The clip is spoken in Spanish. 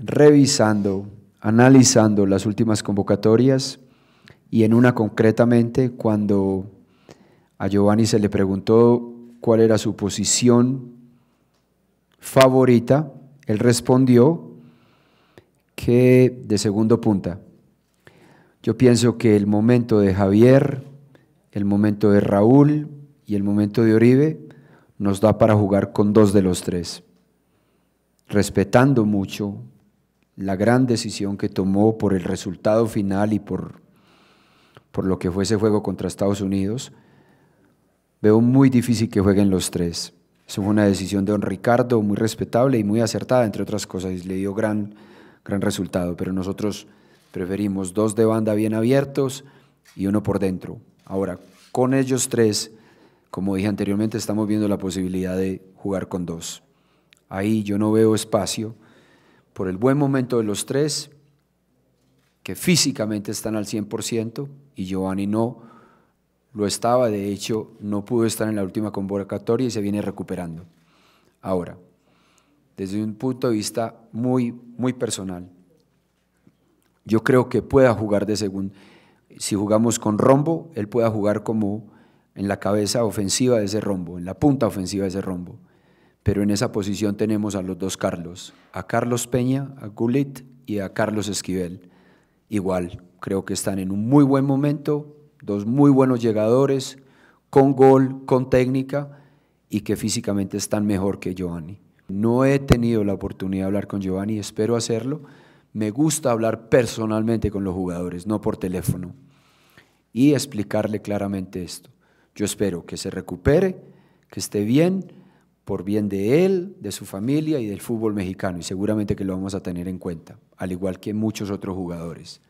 revisando, analizando las últimas convocatorias y en una concretamente cuando a Giovanni se le preguntó cuál era su posición favorita, él respondió que de segundo punta. Yo pienso que el momento de Javier, el momento de Raúl y el momento de Oribe nos da para jugar con dos de los tres, respetando mucho la gran decisión que tomó por el resultado final y por, por lo que fue ese juego contra Estados Unidos, veo muy difícil que jueguen los tres. Eso fue una decisión de don Ricardo, muy respetable y muy acertada, entre otras cosas, y le dio gran, gran resultado. Pero nosotros preferimos dos de banda bien abiertos y uno por dentro. Ahora, con ellos tres, como dije anteriormente, estamos viendo la posibilidad de jugar con dos. Ahí yo no veo espacio por el buen momento de los tres, que físicamente están al 100% y Giovanni no lo estaba, de hecho no pudo estar en la última convocatoria y se viene recuperando. Ahora, desde un punto de vista muy, muy personal, yo creo que pueda jugar de segundo. Si jugamos con rombo, él pueda jugar como en la cabeza ofensiva de ese rombo, en la punta ofensiva de ese rombo pero en esa posición tenemos a los dos Carlos, a Carlos Peña, a Gulit y a Carlos Esquivel. Igual, creo que están en un muy buen momento, dos muy buenos llegadores, con gol, con técnica y que físicamente están mejor que Giovanni. No he tenido la oportunidad de hablar con Giovanni, espero hacerlo. Me gusta hablar personalmente con los jugadores, no por teléfono, y explicarle claramente esto. Yo espero que se recupere, que esté bien por bien de él, de su familia y del fútbol mexicano, y seguramente que lo vamos a tener en cuenta, al igual que muchos otros jugadores.